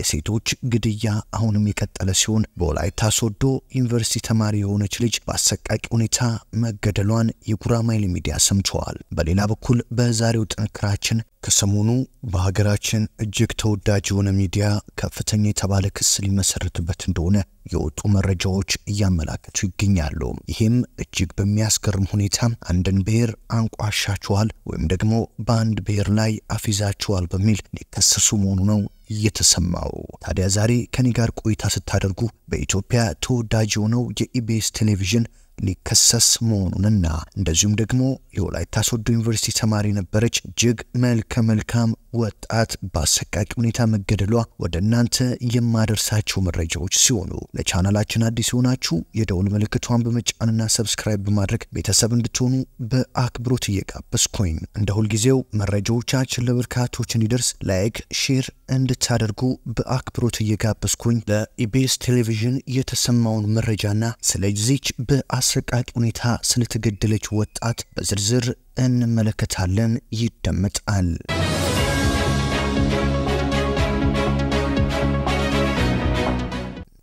የሴቶች ግድያ አሁንም የቀጠለ ሲሆን በወላይታ ሶዶ ዩኒቨርሲቲ ተማሪ የሆነች ልጅ በአሰቃቂ ሁኔታ መገደሏን የጉራማይል ሚዲያ ሰምተዋል። በሌላ በኩል በዛሬው ጥንክራችን ከሰሞኑ በሀገራችን እጅግ ተወዳጅ የሆነ ሚዲያ ከፍተኛ የተባለ ክስ ሊመሰርትበት እንደሆነ የወጡ መረጃዎች እያመላከቱ ይገኛሉ። ይህም እጅግ በሚያስገርም ሁኔታ አንድን ብሔር አንቋሻችኋል ወይም ደግሞ በአንድ ብሔር ላይ አፊዛችኋል በሚል ሊከሰሱ መሆኑ ነው የተሰማው። ታዲያ ዛሬ ከኔ ጋር ቆይታ ስታደርጉ በኢትዮጵያ ተወዳጅ የሆነው የኢቢኤስ ቴሌቪዥን ሊከሰስ መሆኑንና እንደዚሁም ደግሞ የወላይታ ሶዶ ዩኒቨርሲቲ ተማሪ ነበረች እጅግ መልከ መልካም ወጣት በአሰቃቂ ሁኔታ መገደሏ ወደ እናንተ የማደርሳችሁ መረጃዎች ሲሆኑ ለቻናላችን አዲስ የሆናችሁ የደውል ምልክቷን በመጫንና ሰብስክራይብ በማድረግ ቤተሰብ እንድትሆኑ በአክብሮት እየጋበዝኩኝ እንደ ሁልጊዜው መረጃዎቻችን ለበርካቶች እንዲደርስ ላይክ፣ ሼር እንድታደርጉ በአክብሮት እየጋበዝኩኝ ለኢቤስ ቴሌቪዥን የተሰማውን መረጃና ስለዚች በአሰቃቂ ሁኔታ ስለተገደለች ወጣት በዝርዝር እንመለከታለን። ይደመጣል።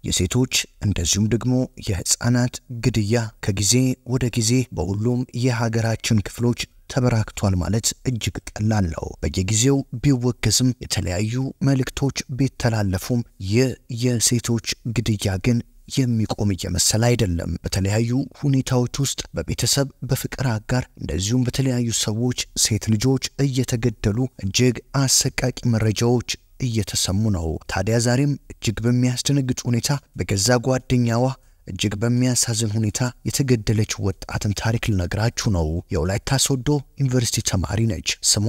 የሴቶች እንደዚሁም ደግሞ የህፃናት ግድያ ከጊዜ ወደ ጊዜ በሁሉም የሀገራችን ክፍሎች ተበራክቷል ማለት እጅግ ቀላል ነው። በየጊዜው ቢወገዝም የተለያዩ መልእክቶች ቢተላለፉም ይህ የሴቶች ግድያ ግን የሚቆም እየመሰለ አይደለም። በተለያዩ ሁኔታዎች ውስጥ በቤተሰብ፣ በፍቅር አጋር እንደዚሁም በተለያዩ ሰዎች ሴት ልጆች እየተገደሉ እጅግ አሰቃቂ መረጃዎች እየተሰሙ ነው። ታዲያ ዛሬም እጅግ በሚያስደነግጥ ሁኔታ በገዛ ጓደኛዋ እጅግ በሚያሳዝን ሁኔታ የተገደለች ወጣትን ታሪክ ልነግራችሁ ነው። የወላይታ ሶዶ ዩኒቨርሲቲ ተማሪ ነች። ስሟ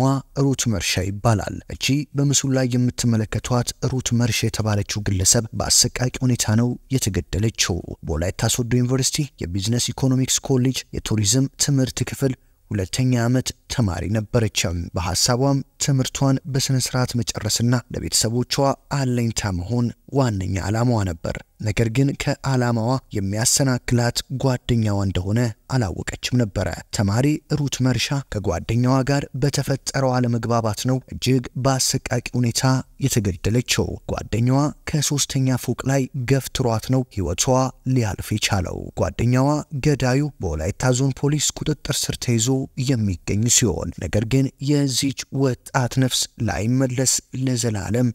ሩት መርሻ ይባላል። እቺ በምስሉ ላይ የምትመለከቷት ሩት መርሻ የተባለችው ግለሰብ በአሰቃቂ ሁኔታ ነው የተገደለችው። በወላይታ ሶዶ ዩኒቨርሲቲ የቢዝነስ ኢኮኖሚክስ ኮሌጅ የቱሪዝም ትምህርት ክፍል ሁለተኛ ዓመት ተማሪ ነበረችም። በሀሳቧም ትምህርቷን በሥነ ስርዓት መጨረስና ለቤተሰቦቿ አለኝታ መሆን ዋነኛ ዓላማዋ ነበር። ነገር ግን ከዓላማዋ የሚያሰናክላት ጓደኛዋ እንደሆነ አላወቀችም ነበረ። ተማሪ ሩት መርሻ ከጓደኛዋ ጋር በተፈጠረው አለመግባባት ነው እጅግ በአሰቃቂ ሁኔታ የተገደለችው። ጓደኛዋ ከሶስተኛ ፎቅ ላይ ገፍትሯት ነው ህይወቷ ሊያልፍ የቻለው። ጓደኛዋ ገዳዩ በወላይታ ዞን ፖሊስ ቁጥጥር ስር ተይዞ የሚገኝ ሲሆን ነገር ግን የዚች ወጣት ነፍስ ላይመለስ ለዘላለም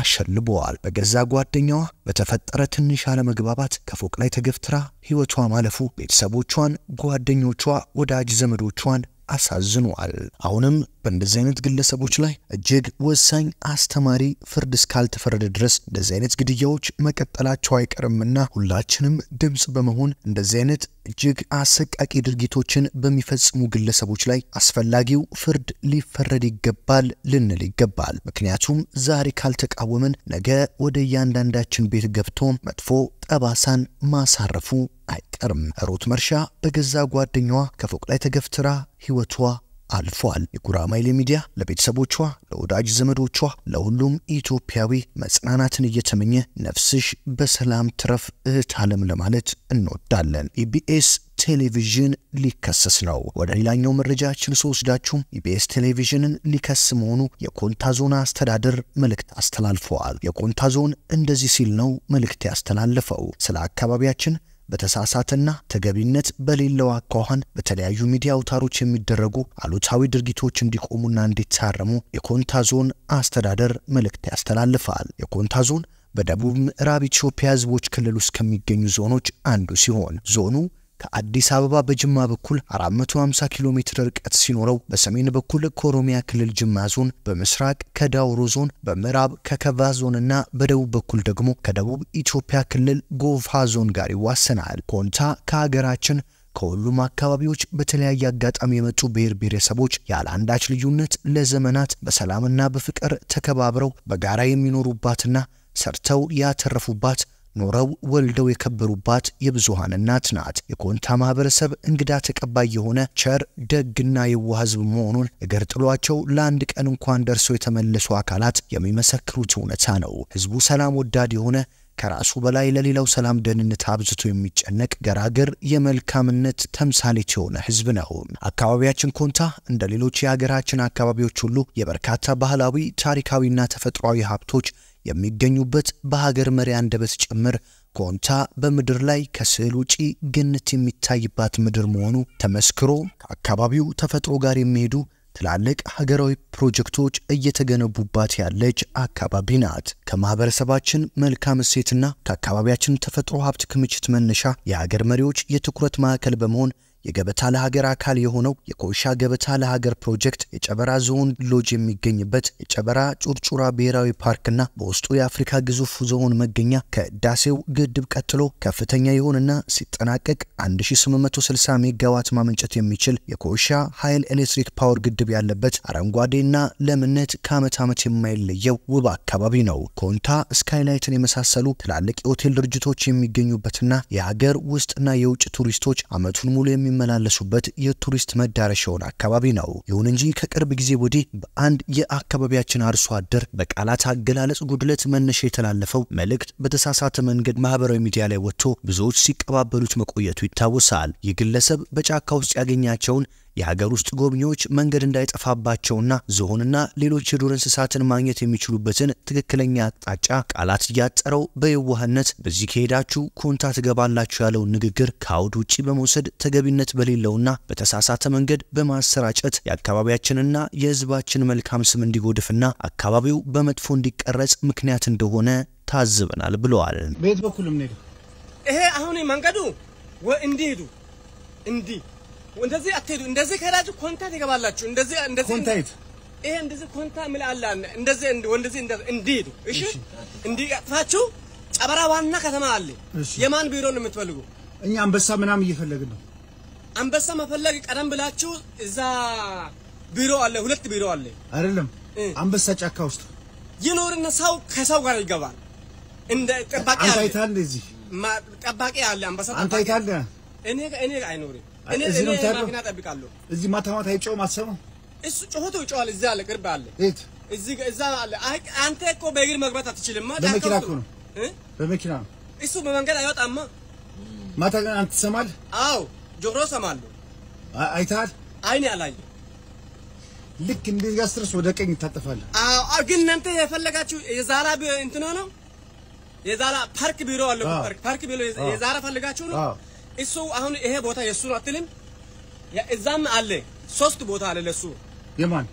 አሸልበዋል። በገዛ ጓደኛዋ በተፈጠረ ትንሽ አለመግባባት ከፎቅ ላይ ተገፍትራ ሕይወቷ ማለፉ ቤተሰቦቿን፣ ጓደኞቿ፣ ወዳጅ ዘመዶቿን አሳዝኗል። አሁንም በእንደዚህ አይነት ግለሰቦች ላይ እጅግ ወሳኝ አስተማሪ ፍርድ እስካልተፈረደ ድረስ እንደዚህ አይነት ግድያዎች መቀጠላቸው አይቀርምና ሁላችንም ድምፅ በመሆን እንደዚህ አይነት እጅግ አሰቃቂ ድርጊቶችን በሚፈጽሙ ግለሰቦች ላይ አስፈላጊው ፍርድ ሊፈረድ ይገባል ልንል ይገባል። ምክንያቱም ዛሬ ካልተቃወምን ነገ ወደ እያንዳንዳችን ቤት ገብቶ መጥፎ ጠባሳን ማሳረፉ አይቀርም። ሩት መርሻ በገዛ ጓደኛዋ ከፎቅ ላይ ተገፍትራ ህይወቷ አልፏል። የጉራማይሌ ሚዲያ ለቤተሰቦቿ፣ ለወዳጅ ዘመዶቿ፣ ለሁሉም ኢትዮጵያዊ መጽናናትን እየተመኘ ነፍስሽ በሰላም ትረፍ እህት ዓለም ለማለት እንወዳለን። ኢቢኤስ ቴሌቪዥን ሊከሰስ ነው። ወደ ሌላኛው መረጃችን ስወስዳችሁም ኢቢኤስ ቴሌቪዥንን ሊከስ መሆኑ የኮንታ ዞን አስተዳደር መልእክት አስተላልፈዋል። የኮንታ ዞን እንደዚህ ሲል ነው መልእክት ያስተላለፈው ስለ አካባቢያችን በተሳሳተና ተገቢነት በሌለው አኳኋን በተለያዩ ሚዲያ አውታሮች የሚደረጉ አሉታዊ ድርጊቶች እንዲቆሙና እንዲታረሙ የኮንታ ዞን አስተዳደር መልእክት ያስተላልፋል። የኮንታ ዞን በደቡብ ምዕራብ ኢትዮጵያ ሕዝቦች ክልል ውስጥ ከሚገኙ ዞኖች አንዱ ሲሆን ዞኑ ከአዲስ አበባ በጅማ በኩል 450 ኪሎ ሜትር ርቀት ሲኖረው በሰሜን በኩል ከኦሮሚያ ክልል ጅማ ዞን፣ በምስራቅ ከዳውሮ ዞን፣ በምዕራብ ከከባ ዞንና በደቡብ በኩል ደግሞ ከደቡብ ኢትዮጵያ ክልል ጎፋ ዞን ጋር ይዋሰናል። ኮንታ ከሀገራችን ከሁሉም አካባቢዎች በተለያየ አጋጣሚ የመጡ ብሔር ብሔረሰቦች ያለ አንዳች ልዩነት ለዘመናት በሰላምና በፍቅር ተከባብረው በጋራ የሚኖሩባትና ሰርተው ያተረፉባት ኖረው ወልደው የከበሩባት የብዙሃን እናት ናት። የኮንታ ማህበረሰብ እንግዳ ተቀባይ የሆነ ቸር፣ ደግና የዋህ ህዝብ መሆኑን እግር ጥሏቸው ለአንድ ቀን እንኳን ደርሰው የተመለሱ አካላት የሚመሰክሩት እውነታ ነው። ህዝቡ ሰላም ወዳድ የሆነ ከራሱ በላይ ለሌላው ሰላም ደህንነት አብዝቶ የሚጨነቅ ገራገር የመልካምነት ተምሳሌት የሆነ ህዝብ ነው። አካባቢያችን ኮንታ እንደ ሌሎች የሀገራችን አካባቢዎች ሁሉ የበርካታ ባህላዊ ታሪካዊና ተፈጥሯዊ ሀብቶች የሚገኙበት በሀገር መሪ አንደበት ጭምር ኮንታ በምድር ላይ ከስዕል ውጪ ገነት የሚታይባት ምድር መሆኑ ተመስክሮ ከአካባቢው ተፈጥሮ ጋር የሚሄዱ ትላልቅ ሀገራዊ ፕሮጀክቶች እየተገነቡባት ያለች አካባቢ ናት። ከማህበረሰባችን መልካም እሴትና ከአካባቢያችን ተፈጥሮ ሀብት ክምችት መነሻ የሀገር መሪዎች የትኩረት ማዕከል በመሆን የገበታ ለሀገር አካል የሆነው የኮይሻ ገበታ ለሀገር ፕሮጀክት የጨበራ ዞን ሎጅ የሚገኝበት የጨበራ ጩርጩራ ብሔራዊ ፓርክና በውስጡ የአፍሪካ ግዙፍ ዞን መገኛ ከህዳሴው ግድብ ቀጥሎ ከፍተኛ የሆነና ሲጠናቀቅ 1860 ሜጋዋት ማመንጨት የሚችል የኮይሻ ኃይል ኤሌክትሪክ ፓወር ግድብ ያለበት አረንጓዴና ለምነት ከዓመት ዓመት የማይለየው ውብ አካባቢ ነው። ኮንታ ስካይላይትን የመሳሰሉ ትላልቅ የሆቴል ድርጅቶች የሚገኙበትና የሀገር ውስጥና የውጭ ቱሪስቶች አመቱን ሙሉ የሚ የሚመላለሱበት የቱሪስት መዳረሻ የሆነ አካባቢ ነው። ይሁን እንጂ ከቅርብ ጊዜ ወዲህ በአንድ የአካባቢያችን አርሶ አደር በቃላት አገላለጽ ጉድለት መነሻ የተላለፈው መልእክት በተሳሳተ መንገድ ማህበራዊ ሚዲያ ላይ ወጥቶ ብዙዎች ሲቀባበሉት መቆየቱ ይታወሳል። ይህ ግለሰብ በጫካ ውስጥ ያገኛቸውን የሀገር ውስጥ ጎብኚዎች መንገድ እንዳይጠፋባቸውና ዝሆንና ሌሎች የዱር እንስሳትን ማግኘት የሚችሉበትን ትክክለኛ አቅጣጫ ቃላት እያጠረው በየዋህነት በዚህ ከሄዳችሁ ኮንታ ትገባላችሁ ያለውን ንግግር ከአውድ ውጭ በመውሰድ ተገቢነት በሌለውና በተሳሳተ መንገድ በማሰራጨት የአካባቢያችንና የህዝባችን መልካም ስም እንዲጎድፍና አካባቢው በመጥፎ እንዲቀረጽ ምክንያት እንደሆነ ታዝበናል ብለዋል። በየት በኩል ይሄ አሁን መንገዱ እንዲሄዱ እንዲህ እንደዚህ አትሄዱ። እንደዚህ ከሄዳችሁ ኮንታ ትገባላችሁ። እንደዚህ እንደዚህ ኮንታይት ይሄ እንደዚህ ኮንታ ምን አለ እንደዚህ ወንደዚህ እንዲሄዱ እሺ፣ እንዲቀጥፋችሁ ጨበራ ዋና ከተማ አለ። የማን ቢሮ ነው የምትፈልጉ? እኛ አንበሳ ምናምን እየፈለግን ነው። አንበሳ መፈለግ ቀደም ብላችሁ እዛ ቢሮ አለ፣ ሁለት ቢሮ አለ አይደለም? አንበሳ ጫካ ውስጥ ይኖርና ሰው ከሰው ጋር ይገባል። እንደ ጠባቂ አለ፣ ጠባቂ አለ፣ አንበሳ ጠባቂ አለ። እኔ እኔ አይኖርም እዚህ ነው ታድያ ማኪና እጠብቃለሁ። እዚህ ማታ ማታ ይጮህ ማሰብ እሱ ጮሆቶ ይጮሃል። እዛ አለ፣ ቅርብ አለ፣ እት እዚህ እዛ አለ። አንተ እኮ በእግር መግባት አትችልም። በመኪና እኮ ነው፣ በመኪና ነው። እሱ በመንገድ አይወጣማ። ማታ ግን አንተ አዎ፣ ጆሮ አይተሃል? አይኔ ልክ እንደዚህ ጋር ስትደርስ ወደ ቀኝ አዎ፣ ግን እናንተ የፈለጋችሁ የዛራ ነው የዛራ ፓርክ ቢሮ አለ። ፓርክ ቢሮ የዛራ ፈልጋችሁ ነው እሱ አሁን ይሄ ቦታ የሱ ነው አትልም? እዛም አለ ሶስት ቦታ አለ ለሱ የማን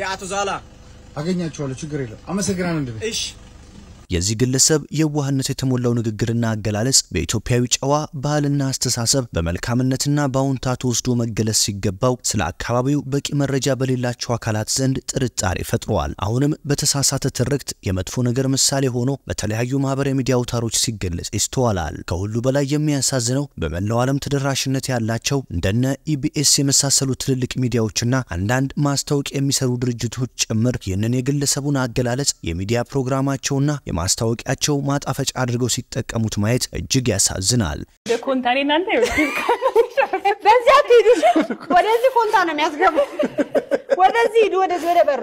የአቶ ዛላ አገኛቸዋለሁ። ችግር የለም። አመሰግናለሁ። እንደ እሺ የዚህ ግለሰብ የዋህነት የተሞላው ንግግርና አገላለጽ በኢትዮጵያዊ ጨዋ ባህልና አስተሳሰብ በመልካምነትና በአዎንታ ተወስዶ መገለጽ ሲገባው ስለ አካባቢው በቂ መረጃ በሌላቸው አካላት ዘንድ ጥርጣሬ ፈጥሯል። አሁንም በተሳሳተ ትርክት የመጥፎ ነገር ምሳሌ ሆኖ በተለያዩ ማህበራዊ ሚዲያ አውታሮች ሲገለጽ ይስተዋላል። ከሁሉ በላይ የሚያሳዝነው በመላው ዓለም ተደራሽነት ያላቸው እንደነ ኢቢኤስ የመሳሰሉ ትልልቅ ሚዲያዎችና አንዳንድ ማስታወቂያ የሚሰሩ ድርጅቶች ጭምር ይህንን የግለሰቡን አገላለጽ የሚዲያ ፕሮግራማቸውና ለማስታወቂያቸው ማጣፈጫ አድርገው ሲጠቀሙት ማየት እጅግ ያሳዝናል። ኮንታኔ እናንተ በዚያ ትሄዱ፣ ወደዚህ ኮንታ ነው የሚያስገቡ ወደዚህ ሂዱ፣ ወደዚህ ወደ በር።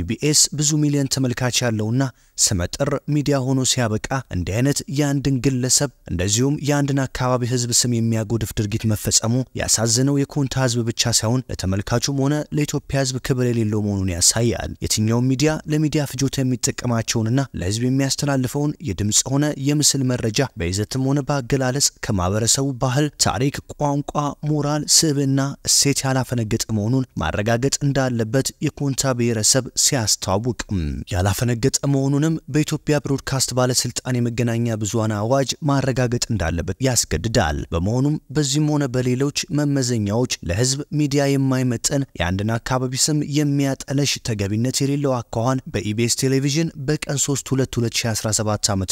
ኢቢኤስ ብዙ ሚሊዮን ተመልካች ያለውና ስመጥር ሚዲያ ሆኖ ሲያበቃ እንዲህ አይነት የአንድን ግለሰብ እንደዚሁም የአንድን አካባቢ ህዝብ ስም የሚያጎድፍ ድርጊት መፈጸሙ ያሳዝነው የኮንታ ህዝብ ብቻ ሳይሆን ለተመልካቹም ሆነ ለኢትዮጵያ ህዝብ ክብር የሌለው መሆኑን ያሳያል። የትኛውም ሚዲያ ለሚዲያ ፍጆታ የሚጠቀማቸውንና ለህዝብ የሚያስተላልፈውን የድምፅ ሆነ የምስል መረጃ በይዘትም ሆነ በአገላለጽ ከማህበረሰቡ ባህል፣ ታሪክ፣ ቋንቋ፣ ሞራል፣ ስብዕና፣ እሴት ያላፈነገጠ መሆኑን ማረጋገጥ እንዳለበት የኮንታ ብሔረሰብ ሲያስታውቅም ያላፈነገጠ መሆኑን መሆኑንም በኢትዮጵያ ብሮድካስት ባለስልጣን የመገናኛ ብዙሃን አዋጅ ማረጋገጥ እንዳለበት ያስገድዳል። በመሆኑም በዚህም ሆነ በሌሎች መመዘኛዎች ለህዝብ ሚዲያ የማይመጥን የአንድን አካባቢ ስም የሚያጠለሽ ተገቢነት የሌለው አኳኋን በኢቢኤስ ቴሌቪዥን በቀን 3 2 2017 ዓ ም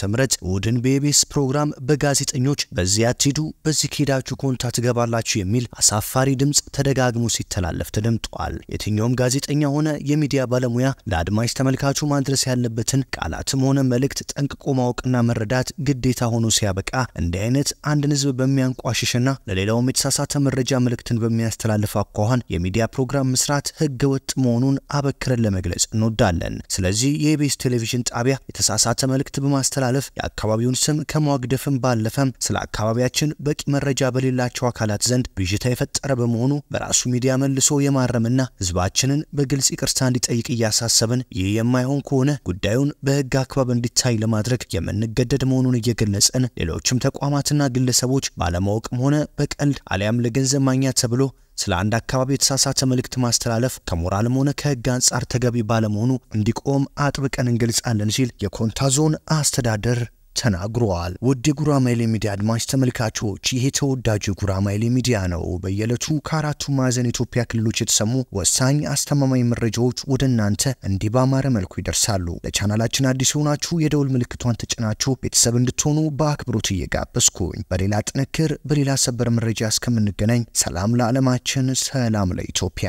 እሁድን በኢቢኤስ ፕሮግራም በጋዜጠኞች በዚህ አትሂዱ፣ በዚህ ከሄዳችሁ ኮንታ ትገባላችሁ የሚል አሳፋሪ ድምፅ ተደጋግሞ ሲተላለፍ ተደምጧል። የትኛውም ጋዜጠኛ ሆነ የሚዲያ ባለሙያ ለአድማጭ ተመልካቹ ማድረስ ያለበትን ቃላትም ሆነ መልእክት ጠንቅቆ ማወቅና መረዳት ግዴታ ሆኖ ሲያበቃ እንዲህ አይነት አንድን ህዝብ በሚያንቋሽሽና ለሌላውም የተሳሳተ መረጃ መልእክትን በሚያስተላልፍ አኳኋን የሚዲያ ፕሮግራም መስራት ህገ ወጥ መሆኑን አበክረን ለመግለጽ እንወዳለን። ስለዚህ የኢቢኤስ ቴሌቪዥን ጣቢያ የተሳሳተ መልእክት በማስተላለፍ የአካባቢውን ስም ከማዋግደፍም ባለፈም ስለ አካባቢያችን በቂ መረጃ በሌላቸው አካላት ዘንድ ብዥታ የፈጠረ በመሆኑ በራሱ ሚዲያ መልሶ የማረምና ህዝባችንን በግልጽ ይቅርታ እንዲጠይቅ እያሳሰብን ይህ የማይሆን ከሆነ ጉዳዩን በህግ አግባብ እንዲታይ ለማድረግ የምንገደድ መሆኑን እየገለጽን ሌሎችም ተቋማትና ግለሰቦች ባለማወቅም ሆነ በቀልድ አሊያም ለገንዘብ ማግኛ ተብሎ ስለ አንድ አካባቢ የተሳሳተ መልእክት ማስተላለፍ ከሞራልም ሆነ ከህግ አንጻር ተገቢ ባለመሆኑ እንዲቆም አጥብቀን እንገልጻለን ሲል የኮንታ ዞን አስተዳደር ተናግረዋል። ውድ የጉራማይሌ ሚዲያ አድማጭ ተመልካቾች፣ ይሄ ተወዳጁ ጉራማይሌ ሚዲያ ነው። በየዕለቱ ከአራቱ ማዕዘን ኢትዮጵያ ክልሎች የተሰሙ ወሳኝ አስተማማኝ መረጃዎች ወደ እናንተ እንዲህ ባማረ መልኩ ይደርሳሉ። ለቻናላችን አዲስ የሆናችሁ የደውል ምልክቷን ተጭናችሁ ቤተሰብ እንድትሆኑ በአክብሮት እየጋበዝኩኝ በሌላ ጥንክር በሌላ ሰበር መረጃ እስከምንገናኝ ሰላም ለዓለማችን፣ ሰላም ለኢትዮጵያ።